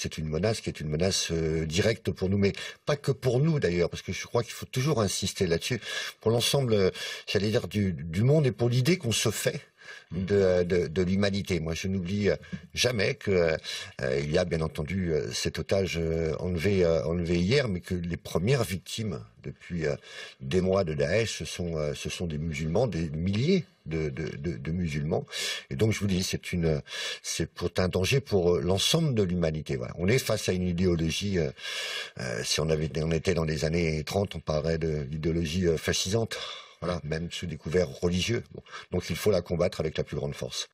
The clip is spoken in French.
c'est une menace qui est une menace euh, directe pour nous, mais pas que pour nous d'ailleurs, parce que je crois qu'il faut toujours insister là-dessus, pour l'ensemble, euh, j'allais dire, du monde et pour l'idée qu'on se fait de, l'humanité. Moi, je n'oublie euh, jamais qu'il euh, y a bien entendu euh, cet otage enlevé, hier, mais que les premières victimes depuis des mois de Daesh, ce sont, des musulmans, des milliers de, musulmans. Et donc, je vous dis, c'est un danger pour l'ensemble de l'humanité. On est face à une idéologie. si on avait, on était dans les années 30, on parlait de l'idéologie fascisante voilà, même sous découvert religieux. Donc il faut la combattre avec la plus grande force.